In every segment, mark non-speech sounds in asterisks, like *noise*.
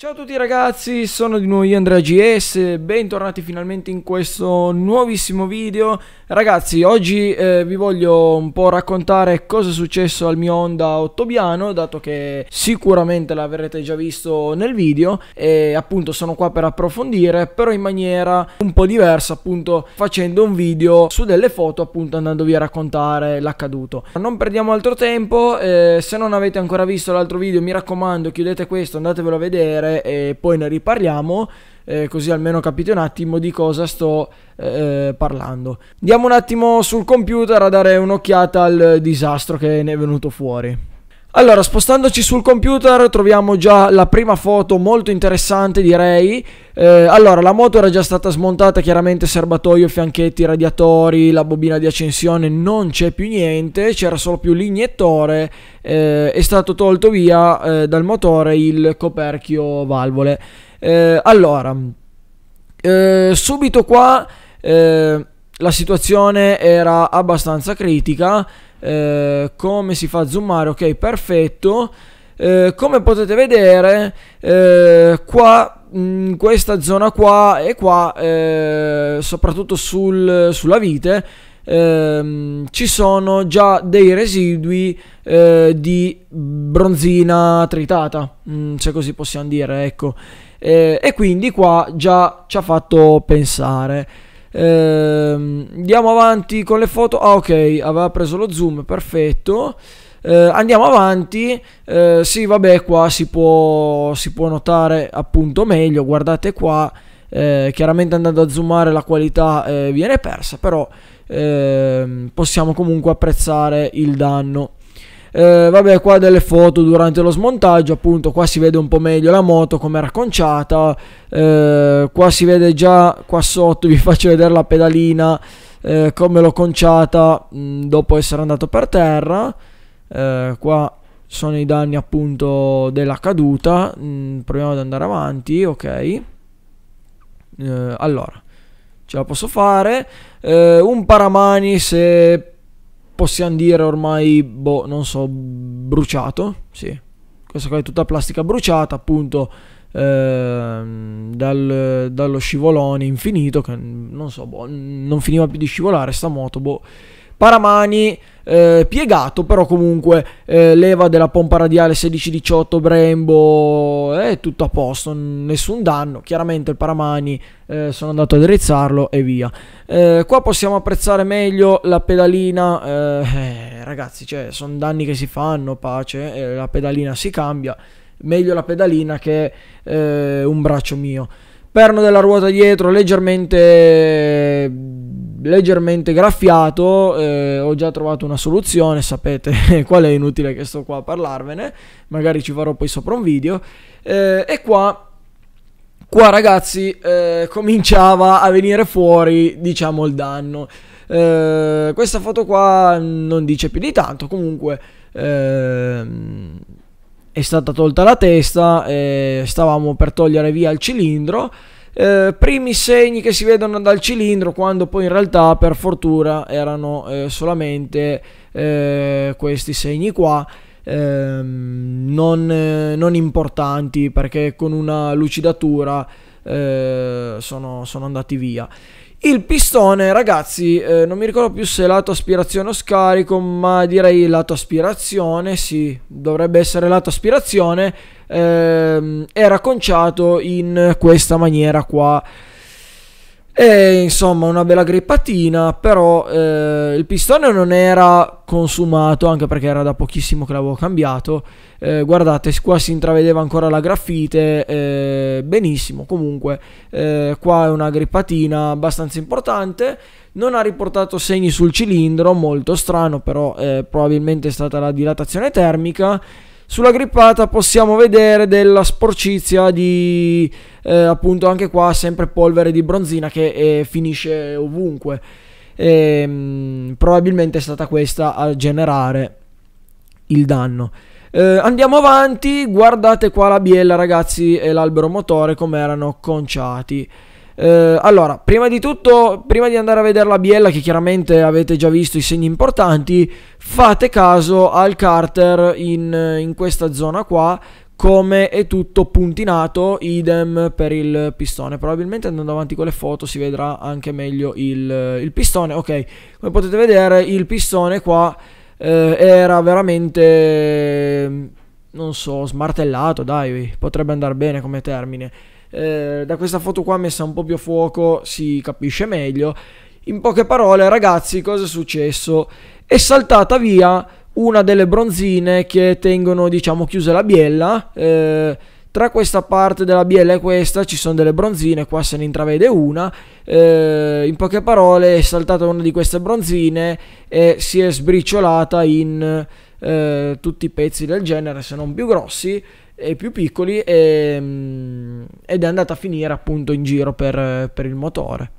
Ciao a tutti ragazzi, sono di nuovo io Andrea GS, bentornati finalmente in questo nuovissimo video. Ragazzi, oggi eh, vi voglio un po' raccontare cosa è successo al mio Honda Ottobiano, dato che sicuramente l'avrete già visto nel video e appunto sono qua per approfondire, però in maniera un po' diversa, appunto facendo un video su delle foto, appunto andandovi a raccontare l'accaduto. Non perdiamo altro tempo, eh, se non avete ancora visto l'altro video mi raccomando chiudete questo, andatevelo a vedere leggere e poi ne riparliamo. Eh, così almeno capite un attimo di cosa sto eh, eh parlando. Andiamo un attimo sul computer a dare un'occhiata al disastro che ne è venuto fuori. Allora, spostandoci sul computer troviamo già la prima foto molto interessante direi. Eh, allora, la moto era già stata smontata, chiaramente serbatoio, fianchetti, radiatori, la bobina di accensione, non c'è più niente, c'era solo più l'iniettore, eh, è stato tolto via eh, dal motore il coperchio valvole. Eh, allora, eh, subito qua eh, la situazione era abbastanza critica eh, come si fa a zoomare ok perfetto eh, come potete vedere eh, qua in mm, questa zona qua e qua eh, soprattutto sul, sulla vite ehm, ci sono già dei residui eh, di bronzina tritata mm, se così possiamo dire ecco e quindi qua già ci ha fatto pensare Ehm, andiamo avanti con le foto. Ah, ok, aveva preso lo zoom, perfetto. Eh, andiamo avanti, eh, sì vabbè qua si può, si può notare appunto meglio, guardate qua, eh, chiaramente andando a zoomare la qualità eh, viene persa, però ehm, possiamo comunque apprezzare il danno. Eh, vabbè, qua delle foto durante lo smontaggio, appunto, qua si vede un po' meglio la moto come era conciata. Eh, qua si vede già qua sotto, *laughs* vi faccio vedere la pedalina eh, come l'ho conciata mh, mm, dopo essere andato per terra. Eh, qua sono i danni appunto della caduta. Mh, mm, proviamo ad andare avanti, ok. Eh, allora, ce la posso fare. Eh, un paramani se possiamo dire ormai, boh, non so, bruciato, sì. Questa qua è tutta plastica bruciata, appunto, eh, dal, dallo scivolone infinito, che non so, boh, non finiva più di scivolare sta moto, boh. Paramani eh, piegato, però comunque eh, leva della pompa radiale 1618 Brembo, è eh, tutto a posto, nessun danno, chiaramente il paramani eh, sono andato a drizzarlo e via. Eh, qua possiamo apprezzare meglio la pedalina, eh, ragazzi, cioè, sono danni che si fanno, pace, la pedalina si cambia, meglio la pedalina che un braccio mio perno della ruota dietro leggermente leggermente graffiato, eh, ho già trovato una soluzione, sapete *laughs* qual è inutile che sto qua a parlarvene, magari ci farò poi sopra un video. Eh, e qua, qua ragazzi eh, cominciava a venire fuori diciamo il danno. Eh, questa foto qua non dice più di tanto, comunque ehm, è stata tolta la testa, eh, stavamo per togliere via il cilindro eh, primi segni che si vedono dal cilindro quando poi in realtà per fortuna erano eh, solamente eh, questi segni qua. Ehm, non, eh, non, importanti perché con una lucidatura eh, sono, sono andati via. Il pistone, ragazzi, eh, non mi ricordo più se lato aspirazione o scarico, ma direi lato aspirazione, sì, dovrebbe essere lato aspirazione, eh, era conciato in questa maniera qua. E insomma, una bella grippatina, però eh, il pistone non era consumato, anche perché era da pochissimo che l'avevo cambiato. Eh, guardate, qua si intravedeva ancora la graffite, eh, benissimo. Comunque, eh, qua è una grippatina abbastanza importante. Non ha riportato segni sul cilindro, molto strano, però eh, probabilmente è stata la dilatazione termica. Sulla grippata possiamo vedere della sporcizia di eh, appunto anche qua sempre polvere di bronzina che eh, finisce ovunque. E, ehm, mh, probabilmente è stata questa a generare il danno. Eh, andiamo avanti, guardate qua la biella ragazzi e l'albero motore come erano conciati. Eh, allora, prima di tutto, prima di andare a vedere la biella, che chiaramente avete già visto i segni importanti, fate caso al Carter in, in questa zona qua, come è tutto puntinato, idem per il pistone. Probabilmente andando avanti con le foto si vedrà anche meglio il, il pistone. Ok, come potete vedere il pistone qua eh, era veramente, non so, smartellato, dai, potrebbe andare bene come termine. Eh, da questa foto qua messa un po' più a fuoco si capisce meglio. In poche parole, ragazzi, cosa è successo? È saltata via una delle bronzine che tengono, diciamo, chiuse la biella. Eh, tra questa parte della biella e questa ci sono delle bronzine, qua se ne intravede una. Eh, in poche parole è saltata una di queste bronzine e si è sbriciolata in eh, tutti i pezzi del genere, se non più grossi e più piccoli e, ehm, ed è andata a finire appunto in giro per, per il motore.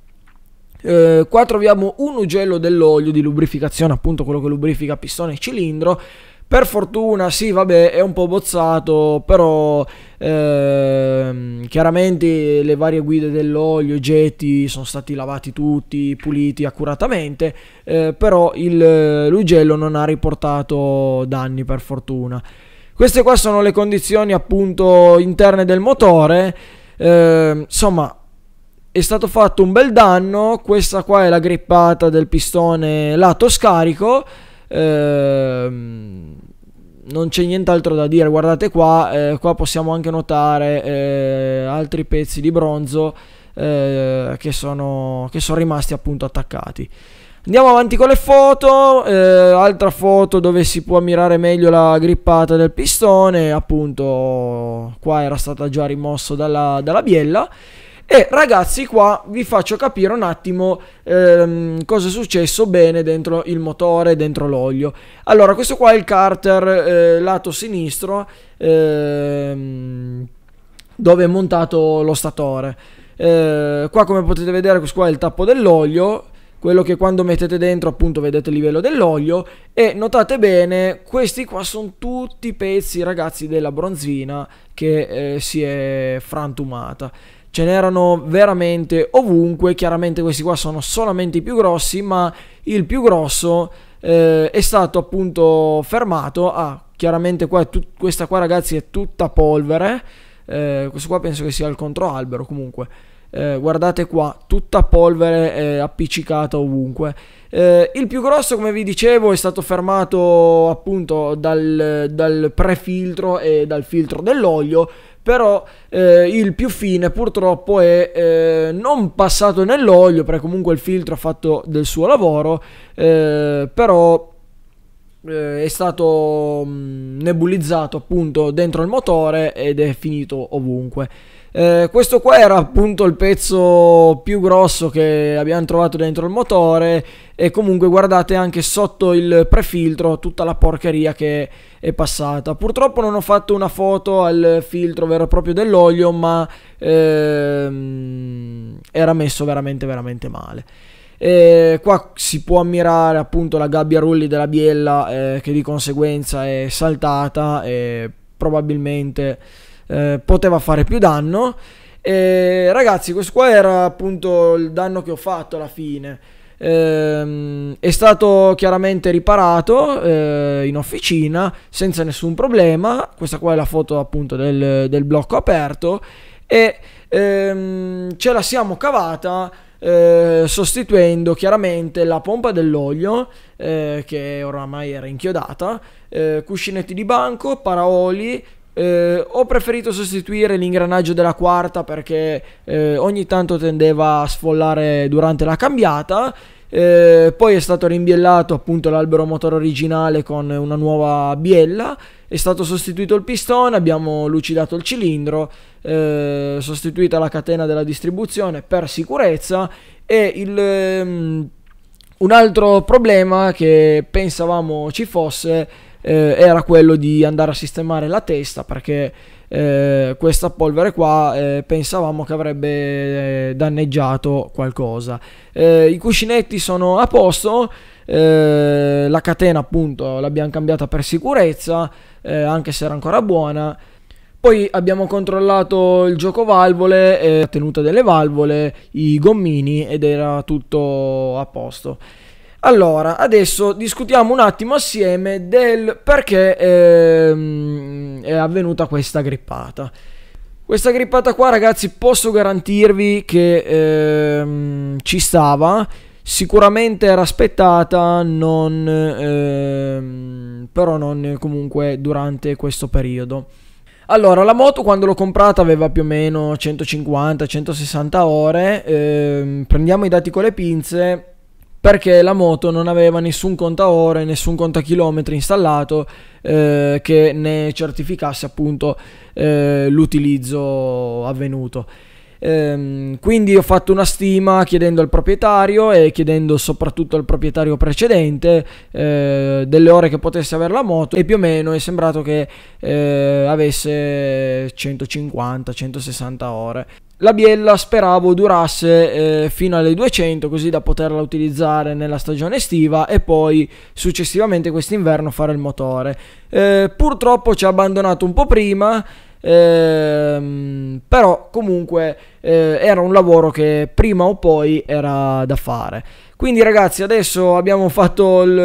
Eh, qua troviamo un ugello dell'olio di lubrificazione, appunto quello che lubrifica pistone e cilindro. Per fortuna, sì, vabbè, è un po' bozzato, però ehm, chiaramente le varie guide dell'olio, i getti sono stati lavati tutti, puliti accuratamente, eh, però il, l'ugello non ha riportato danni per fortuna. Queste qua sono le condizioni appunto interne del motore. Eh, insomma, è stato fatto un bel danno. Questa qua è la grippata del pistone lato scarico. Ehm non c'è nient'altro da dire. Guardate qua, eh, qua possiamo anche notare eh, altri pezzi di bronzo eh, che, sono, che sono rimasti appunto attaccati. Andiamo avanti con le foto, eh, altra foto dove si può ammirare meglio la grippata del pistone, appunto qua era stata già rimosso dalla, dalla biella. E ragazzi qua vi faccio capire un attimo ehm, cosa è successo bene dentro il motore, dentro l'olio. Allora questo qua è il carter eh, lato sinistro ehm, dove è montato lo statore. Eh, qua come potete vedere questo qua è il tappo dell'olio quello che quando mettete dentro appunto vedete il livello dell'olio e notate bene questi qua sono tutti pezzi ragazzi della bronzina che eh, si è frantumata ce n'erano veramente ovunque chiaramente questi qua sono solamente i più grossi ma il più grosso eh, è stato appunto fermato ah, chiaramente qua tut- questa qua ragazzi è tutta polvere eh, questo qua penso che sia il controalbero comunque eh, guardate qua, tutta polvere eh, appiccicata ovunque. Eh, il più grosso, come vi dicevo, è stato fermato appunto dal, dal prefiltro e dal filtro dell'olio, però eh, il più fine purtroppo è eh, non passato nell'olio, perché comunque il filtro ha fatto del suo lavoro, eh, però eh, è stato mm, nebulizzato appunto dentro il motore ed è finito ovunque. Eh, questo qua era appunto il pezzo più grosso che abbiamo trovato dentro il motore e comunque guardate anche sotto il prefiltro tutta la porcheria che è passata. Purtroppo non ho fatto una foto al filtro vero e proprio dell'olio ma ehm, era messo veramente veramente male. E qua si può ammirare appunto la gabbia rulli della biella eh, che di conseguenza è saltata e probabilmente eh, poteva fare più danno. E ragazzi, questo qua era appunto il danno che ho fatto alla fine. Ehm, è stato chiaramente riparato eh, in officina senza nessun problema. Questa qua è la foto appunto del, del blocco aperto. E ehm, ce la siamo cavata. Eh, sostituendo chiaramente la pompa dell'olio eh, che oramai era inchiodata, eh, cuscinetti di banco, paraoli, eh, ho preferito sostituire l'ingranaggio della quarta perché eh, ogni tanto tendeva a sfollare durante la cambiata. Eh, poi è stato rimbiellato appunto l'albero motore originale con una nuova biella, è stato sostituito il pistone, abbiamo lucidato il cilindro, eh, sostituita la catena della distribuzione per sicurezza e il, ehm, un altro problema che pensavamo ci fosse eh, era quello di andare a sistemare la testa perché eh, questa polvere qua eh, pensavamo che avrebbe eh, danneggiato qualcosa. Eh, I cuscinetti sono a posto, eh, la catena appunto l'abbiamo cambiata per sicurezza, anche se era ancora buona. Poi abbiamo controllato il gioco valvole, la tenuta delle valvole, i gommini ed era tutto a posto. Allora, adesso discutiamo un attimo assieme del perché ehm, è avvenuta questa grippata. Questa grippata qua, ragazzi, posso garantirvi che ehm, ci stava. Sicuramente era aspettata, non, ehm, però non comunque durante questo periodo. Allora, la moto quando l'ho comprata aveva più o meno 150-160 ore. Ehm, prendiamo i dati con le pinze perché la moto non aveva nessun contaore, nessun contachilometri installato eh, che ne certificasse appunto eh, l'utilizzo avvenuto. Ehm, quindi ho fatto una stima chiedendo al proprietario e chiedendo soprattutto al proprietario precedente eh, delle ore che potesse avere la moto e più o meno è sembrato che eh, avesse 150-160 ore. La biella speravo durasse eh, fino alle 200 così da poterla utilizzare nella stagione estiva e poi successivamente quest'inverno fare il motore. Eh, purtroppo ci ha abbandonato un po' prima, ehm, però comunque eh, era un lavoro che prima o poi era da fare. Quindi ragazzi adesso abbiamo fatto il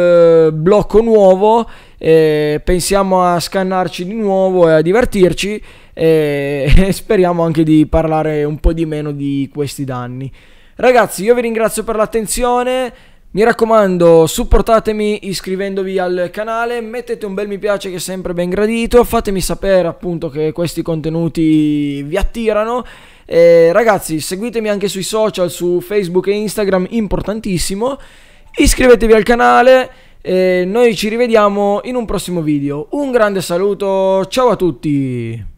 eh, blocco nuovo eh, pensiamo a scannarci di nuovo e a divertirci e *laughs* speriamo anche di parlare un po' di meno di questi danni. Ragazzi, io vi ringrazio per l'attenzione. Mi raccomando, supportatemi iscrivendovi al canale, mettete un bel mi piace che è sempre ben gradito, fatemi sapere appunto che questi contenuti vi attirano. E, ragazzi, seguitemi anche sui social, su Facebook e Instagram, importantissimo. Iscrivetevi al canale. E noi ci rivediamo in un prossimo video. Un grande saluto, ciao a tutti!